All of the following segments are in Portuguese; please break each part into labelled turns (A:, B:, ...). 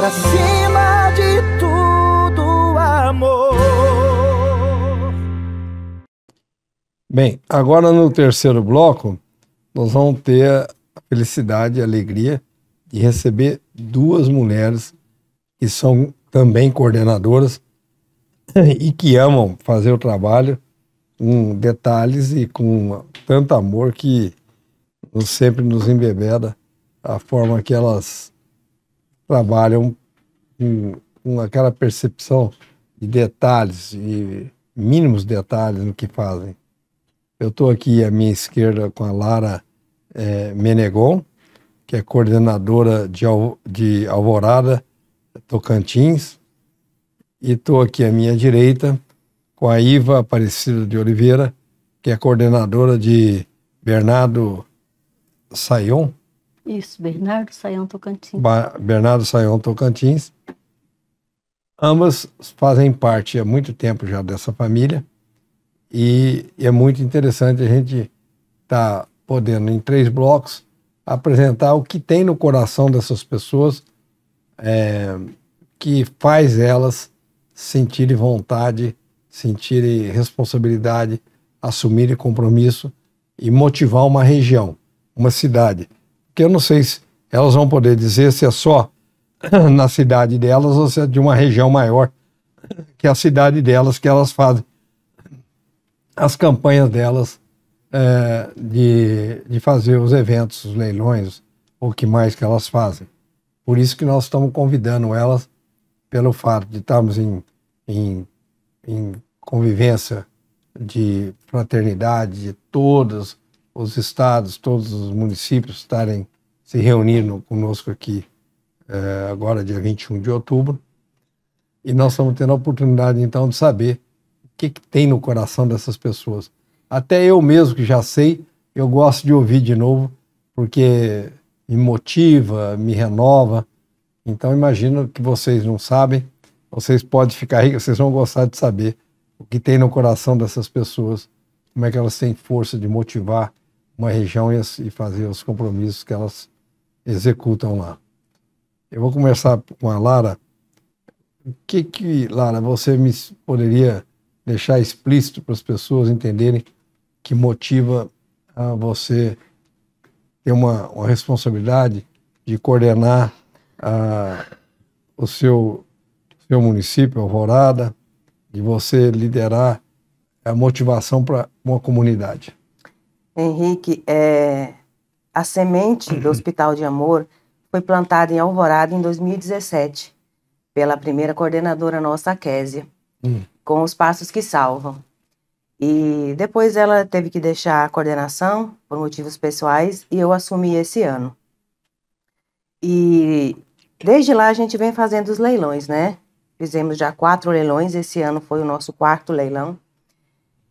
A: amor acima de tudo,
B: amor.
C: Bem, agora no terceiro bloco, nós vamos ter a felicidade e a alegria de receber duas mulheres que são também coordenadoras e que amam fazer o trabalho com detalhes e com tanto amor que sempre nos embebeda a forma que elas trabalham com aquela percepção de detalhes, de mínimos detalhes no que fazem. Eu estou aqui à minha esquerda com a Lara é, Menegon, que é coordenadora de, de Alvorada, Tocantins, e estou aqui à minha direita com a Iva Aparecida de Oliveira, que é coordenadora de Bernardo Sayon,
B: isso, Bernardo Saião Tocantins. Ba
C: Bernardo Saião Tocantins. Ambas fazem parte há muito tempo já dessa família e é muito interessante a gente estar tá podendo, em três blocos, apresentar o que tem no coração dessas pessoas é, que faz elas sentirem vontade, sentirem responsabilidade, assumirem compromisso e motivar uma região, uma cidade que eu não sei se elas vão poder dizer se é só na cidade delas ou se é de uma região maior que é a cidade delas que elas fazem as campanhas delas é, de, de fazer os eventos, os leilões, ou que mais que elas fazem. Por isso que nós estamos convidando elas, pelo fato de estarmos em, em, em convivência de fraternidade de todos os estados, todos os municípios estarem se reunir conosco aqui é, agora, dia 21 de outubro. E nós estamos tendo a oportunidade, então, de saber o que, que tem no coração dessas pessoas. Até eu mesmo, que já sei, eu gosto de ouvir de novo, porque me motiva, me renova. Então, imagino que vocês não sabem, vocês podem ficar aí, vocês vão gostar de saber o que tem no coração dessas pessoas, como é que elas têm força de motivar uma região e fazer os compromissos que elas executam lá. Eu vou começar com a Lara. O que, que Lara, você me poderia deixar explícito para as pessoas entenderem que motiva a você ter uma, uma responsabilidade de coordenar a, o seu, seu município, Alvorada, de você liderar a motivação para uma comunidade?
A: Henrique, é, a semente do uhum. Hospital de Amor foi plantada em Alvorada em 2017 pela primeira coordenadora nossa, a Késia, hum. com os passos que salvam. E depois ela teve que deixar a coordenação por motivos pessoais e eu assumi esse ano. E desde lá a gente vem fazendo os leilões, né? Fizemos já quatro leilões, esse ano foi o nosso quarto leilão.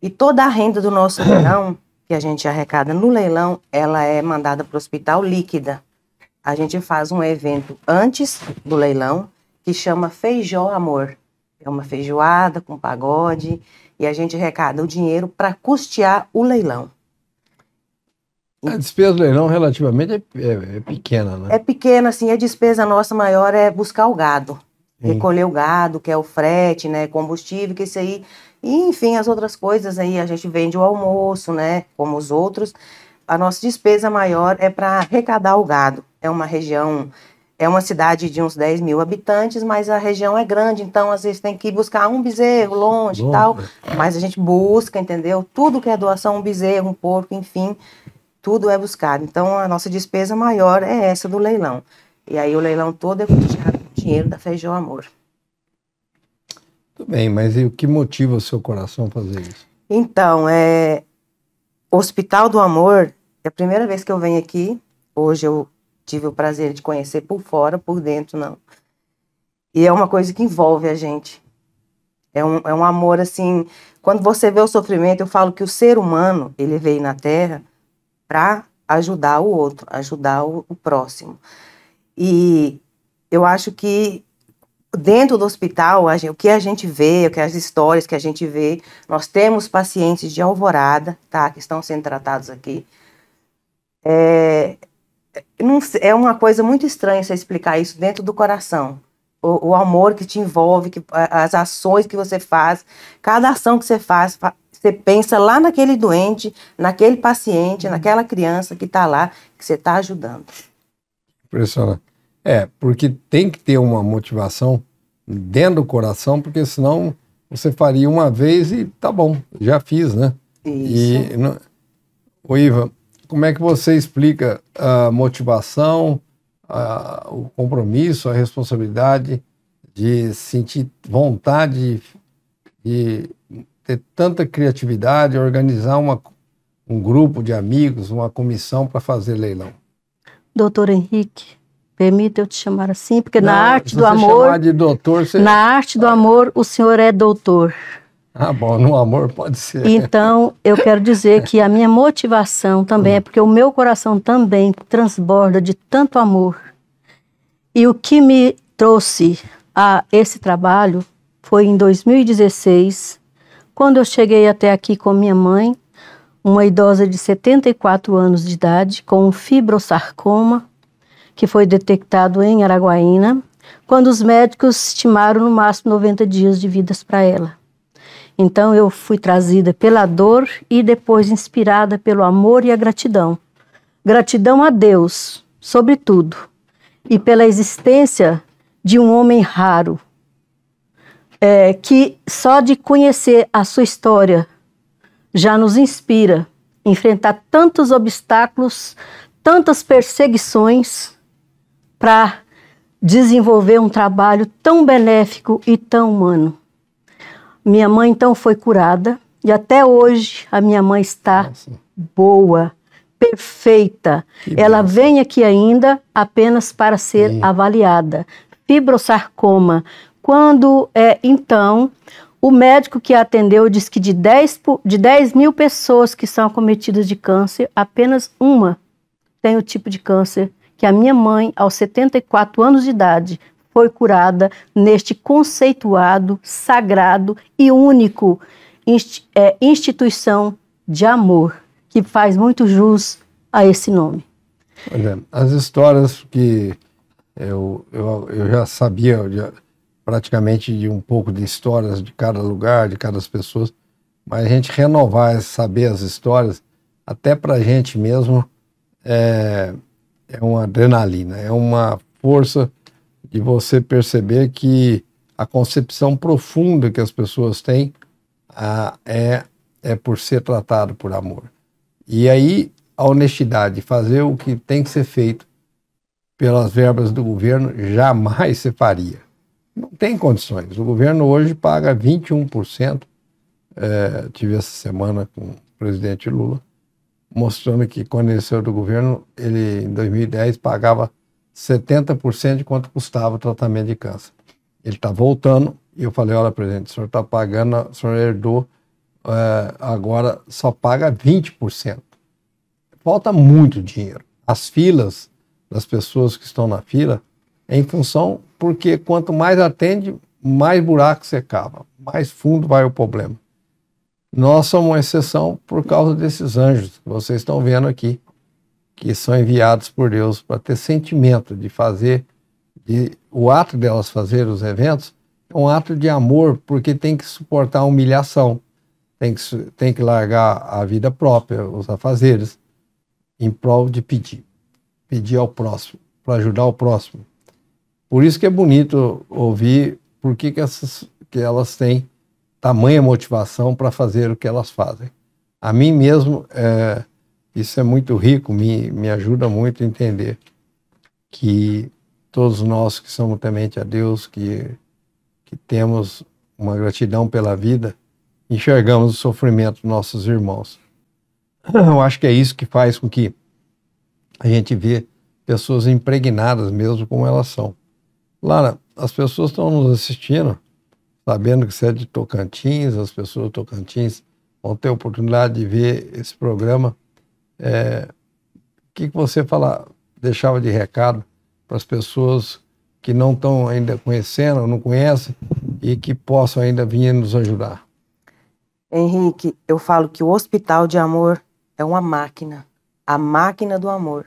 A: E toda a renda do nosso leilão que a gente arrecada no leilão, ela é mandada para o hospital líquida. A gente faz um evento antes do leilão que chama Feijó Amor. É uma feijoada com pagode e a gente arrecada o dinheiro para custear o leilão.
C: A despesa do leilão relativamente é, é, é, pequena, né?
A: É pequena, assim. A despesa nossa maior é buscar o gado recolher o gado, que é o frete, né, combustível, que isso aí, e, enfim, as outras coisas aí, a gente vende o almoço, né, como os outros. A nossa despesa maior é para arrecadar o gado. É uma região, é uma cidade de uns 10 mil habitantes, mas a região é grande, então às vezes tem que buscar um bezerro longe e tal, é. mas a gente busca, entendeu? Tudo que é doação, um bezerro, um porco, enfim, tudo é buscado. Então a nossa despesa maior é essa do leilão. E aí o leilão todo é custeado dinheiro da Feijão Amor.
C: Tudo bem, mas e o que motiva o seu coração a fazer isso?
A: Então, é o Hospital do Amor, é a primeira vez que eu venho aqui. Hoje eu tive o prazer de conhecer por fora, por dentro não. E é uma coisa que envolve a gente. É um, é um amor assim. Quando você vê o sofrimento, eu falo que o ser humano, ele veio na Terra para ajudar o outro, ajudar o, o próximo. E eu acho que dentro do hospital, gente, o que a gente vê, o que as histórias que a gente vê, nós temos pacientes de alvorada, tá, que estão sendo tratados aqui. É, não, é uma coisa muito estranha você explicar isso dentro do coração. O, o, amor que te envolve, que, as ações que você faz, cada ação que você faz, você pensa lá naquele doente, naquele paciente, uhum. naquela criança que está lá, que você está ajudando.
C: Impressionante. É, porque tem que ter uma motivação dentro do coração, porque senão você faria uma vez e tá bom, já fiz, né? Isso. E, não... Ô, Iva, como é que você explica a motivação, a, o compromisso, a responsabilidade de sentir vontade e de ter tanta criatividade, organizar uma, um grupo de amigos, uma comissão para fazer leilão?
B: Doutor Henrique, Permita eu te chamar assim, porque Não, na arte do amor. Chamar de
C: doutor, você... Na
B: arte do amor, o senhor é doutor.
C: Ah, bom, no amor pode ser. Então,
B: eu quero dizer que a minha motivação também hum. é porque o meu coração também transborda de tanto amor. E o que me trouxe a esse trabalho foi em 2016, quando eu cheguei até aqui com minha mãe, uma idosa de 74 anos de idade, com um fibrosarcoma que foi detectado em Araguaína, quando os médicos estimaram no máximo 90 dias de vidas para ela. Então eu fui trazida pela dor e depois inspirada pelo amor e a gratidão. Gratidão a Deus, sobretudo, e pela existência de um homem raro, é, que só de conhecer a sua história já nos inspira a enfrentar tantos obstáculos, tantas perseguições para desenvolver um trabalho tão benéfico e tão humano. Minha mãe então foi curada e até hoje a minha mãe está Nossa. boa, perfeita. Que Ela massa. vem aqui ainda apenas para ser Sim. avaliada. Fibrosarcoma. Quando é então o médico que a atendeu disse que de 10, de 10 mil pessoas que são acometidas de câncer, apenas uma tem o tipo de câncer que a minha mãe, aos 74 anos de idade, foi curada neste conceituado, sagrado e único é, instituição de amor, que faz muito jus a esse nome.
C: Olha, as histórias que eu, eu, eu já sabia eu já, praticamente de um pouco de histórias de cada lugar, de cada pessoa, mas a gente renovar, saber as histórias, até para a gente mesmo é, é uma adrenalina, é uma força de você perceber que a concepção profunda que as pessoas têm ah, é, é por ser tratado por amor. E aí a honestidade, fazer o que tem que ser feito pelas verbas do governo, jamais se faria. Não tem condições. O governo hoje paga 21%. É, eh, tive essa semana com o presidente Lula mostrando que quando ele saiu do governo, ele em 2010 pagava 70% de quanto custava o tratamento de câncer. Ele está voltando e eu falei, olha, presidente, o senhor está pagando, o senhor herdou, é, agora só paga 20%. Falta muito dinheiro. As filas das pessoas que estão na fila é em função porque quanto mais atende, mais buraco você cava, mais fundo vai o problema. Nós somos uma exceção por causa desses anjos que vocês estão vendo aqui, que são enviados por Deus para ter sentimento de fazer, de, o ato delas fazer os eventos é um ato de amor, porque tem que suportar a humilhação, tem que, tem que largar a vida própria, os afazeres, em prol de pedir, pedir ao próximo, para ajudar o próximo. Por isso que é bonito ouvir por que, que, essas, que elas têm tamanha motivação para fazer o que elas fazem. A mim mesmo, é, isso é muito rico, me, me ajuda muito a entender que todos nós que somos temente a Deus, que, que temos uma gratidão pela vida, enxergamos o sofrimento dos nossos irmãos. Eu acho que é isso que faz com que a gente vê pessoas impregnadas mesmo como elas são. Lara, as pessoas estão nos assistindo sabendo que você é de Tocantins, as pessoas de Tocantins vão ter a oportunidade de ver esse programa. É, o que, que você fala, deixava de recado para as pessoas que não estão ainda conhecendo, não conhecem, e que possam ainda vir nos ajudar?
A: Henrique, eu falo que o Hospital de Amor é uma máquina, a máquina do amor.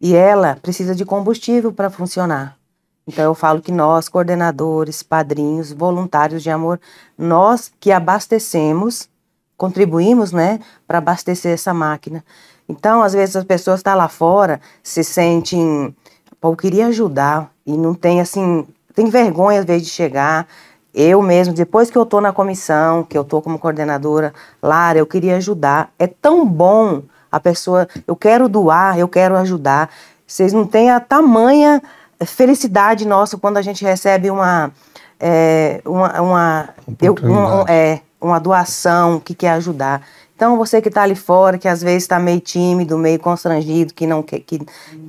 A: E ela precisa de combustível para funcionar. Então eu falo que nós, coordenadores, padrinhos, voluntários de amor, nós que abastecemos, contribuímos, né, para abastecer essa máquina. Então, às vezes as pessoas estão tá lá fora, se sentem, pô, eu queria ajudar e não tem assim, tem vergonha às vezes de chegar. Eu mesmo, depois que eu tô na comissão, que eu tô como coordenadora, Lara, eu queria ajudar. É tão bom a pessoa, eu quero doar, eu quero ajudar. Vocês não têm a tamanha felicidade nossa quando a gente recebe uma, é, uma, uma, eu, um, é, uma doação que quer ajudar. Então, você que está ali fora, que às vezes está meio tímido, meio constrangido, que, não, que, que,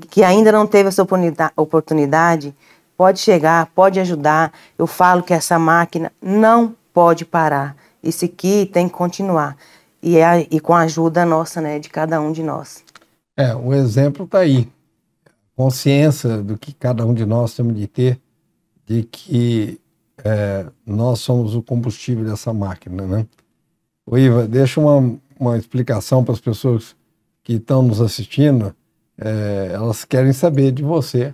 A: que ainda não teve essa oportunidade, pode chegar, pode ajudar. Eu falo que essa máquina não pode parar. Isso aqui tem que continuar. E, é, e com a ajuda nossa, né, de cada um de nós.
C: É, o exemplo está aí consciência do que cada um de nós temos de ter, de que é, nós somos o combustível dessa máquina, né? O Iva, deixa uma, uma explicação para as pessoas que estão nos assistindo, é, elas querem saber de você,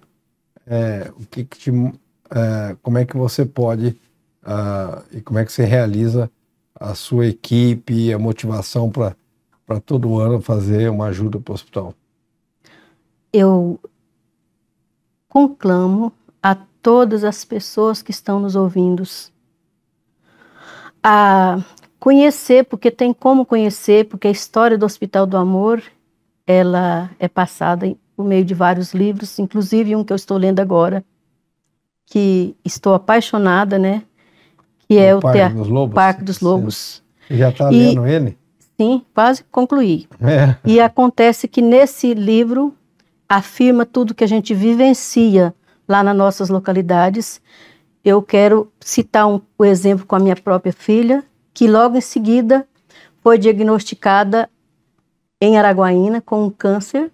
C: é, o que, que te, é, como é que você pode ah, e como é que você realiza a sua equipe, a motivação para todo ano fazer uma ajuda para o hospital?
B: Eu conclamo a todas as pessoas que estão nos ouvindo a conhecer, porque tem como conhecer, porque a história do Hospital do Amor ela é passada por meio de vários livros, inclusive um que eu estou lendo agora, que estou apaixonada, né? Que é o, o Parque, dos Lobos. Parque dos Lobos. já está lendo ele? Sim, quase concluí. É. E acontece que nesse livro afirma tudo que a gente vivencia lá nas nossas localidades. Eu quero citar um, o exemplo com a minha própria filha, que logo em seguida foi diagnosticada em Araguaína com um câncer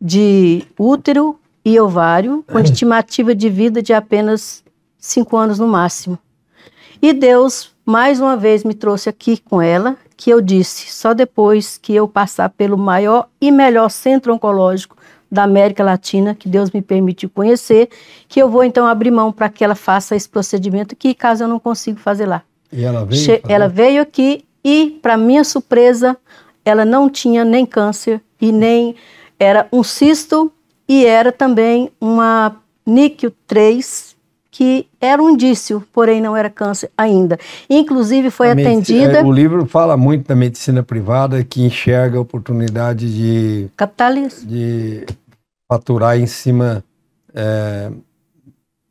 B: de útero e ovário, com uhum. estimativa de vida de apenas cinco anos no máximo. E Deus, mais uma vez, me trouxe aqui com ela, que eu disse, só depois que eu passar pelo maior e melhor centro oncológico da América Latina que Deus me permitiu conhecer, que eu vou então abrir mão para que ela faça esse procedimento que caso eu não consiga fazer lá.
C: E ela veio? Che fazer?
B: ela veio aqui e, para minha surpresa, ela não tinha nem câncer e nem era um cisto e era também uma níquel 3 que era um indício, porém não era câncer ainda. Inclusive foi atendida. É, o
C: livro fala muito da medicina privada que enxerga a oportunidade de
B: capitalismo,
C: de faturar em cima é,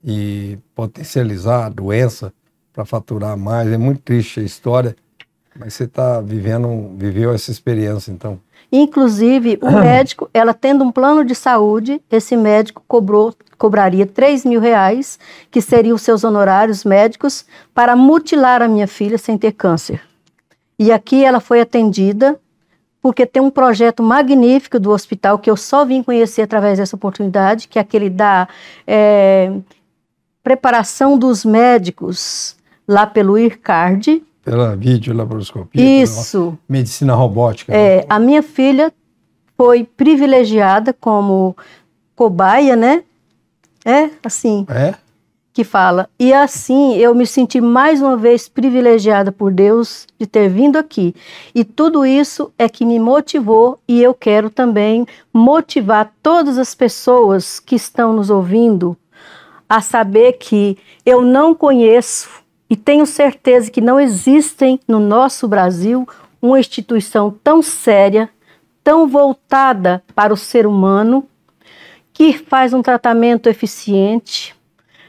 C: e potencializar a doença para faturar mais. É muito triste a história, mas você está vivendo, viveu essa experiência então.
B: Inclusive, o ah. médico, ela tendo um plano de saúde, esse médico cobrou, cobraria 3 mil reais, que seriam os seus honorários médicos, para mutilar a minha filha sem ter câncer. E aqui ela foi atendida, porque tem um projeto magnífico do hospital que eu só vim conhecer através dessa oportunidade, que é aquele da é, preparação dos médicos lá pelo IRCARD,
C: pela videolaparoscopia? Isso. medicina robótica.
B: É, né? a minha filha foi privilegiada como cobaia, né? É, assim. É? Que fala. E assim eu me senti mais uma vez privilegiada por Deus de ter vindo aqui. E tudo isso é que me motivou e eu quero também motivar todas as pessoas que estão nos ouvindo a saber que eu não conheço e tenho certeza que não existem no nosso Brasil uma instituição tão séria, tão voltada para o ser humano, que faz um tratamento eficiente,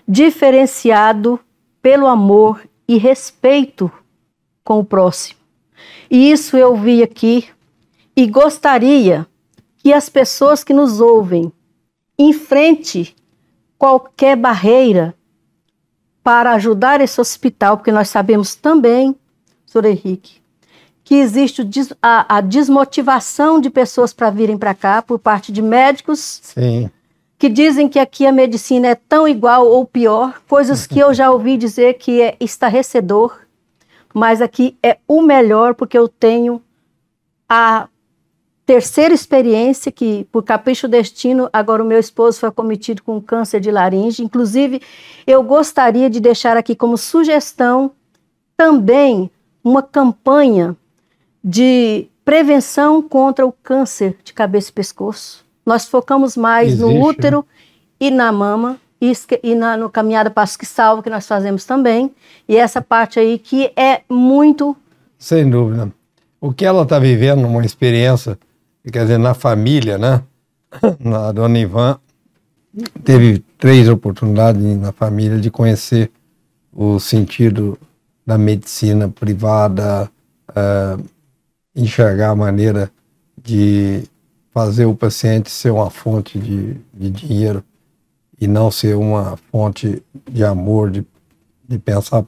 B: diferenciado pelo amor e respeito com o próximo. E isso eu vi aqui e gostaria que as pessoas que nos ouvem enfrente qualquer barreira para ajudar esse hospital, porque nós sabemos também, Sr. Henrique, que existe a, a desmotivação de pessoas para virem para cá por parte de médicos Sim. que dizem que aqui a medicina é tão igual ou pior, coisas que eu já ouvi dizer que é estarrecedor, mas aqui é o melhor porque eu tenho a terceira experiência que, por capricho destino, agora o meu esposo foi cometido com câncer de laringe. Inclusive, eu gostaria de deixar aqui como sugestão também uma campanha de prevenção contra o câncer de cabeça e pescoço. Nós focamos mais Existe. no né? útero e na mama e, na no caminhada passo que salva que nós fazemos também. E essa parte aí que é muito
C: sem dúvida. O que ela está vivendo, uma experiência quer dizer, na família, né? A dona Ivan teve três oportunidades na família de conhecer o sentido da medicina privada, uh, enxergar a maneira de fazer o paciente ser uma fonte de, de dinheiro e não ser uma fonte de amor, de, de pensar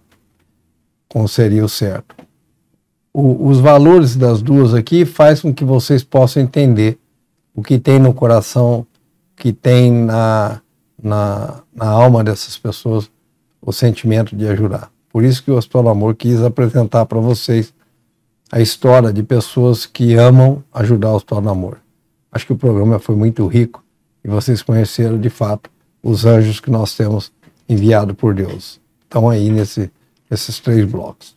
C: como seria o certo o, os valores das duas aqui faz com que vocês possam entender o que tem no coração, o que tem na, na, na alma dessas pessoas, o sentimento de ajudar. Por isso que o Hospital Amor quis apresentar para vocês a história de pessoas que amam ajudar o Hospital do Amor. Acho que o programa foi muito rico e vocês conheceram de fato os anjos que nós temos enviado por Deus. Estão aí nesse, nesses três
B: blocos.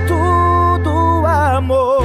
A: amor.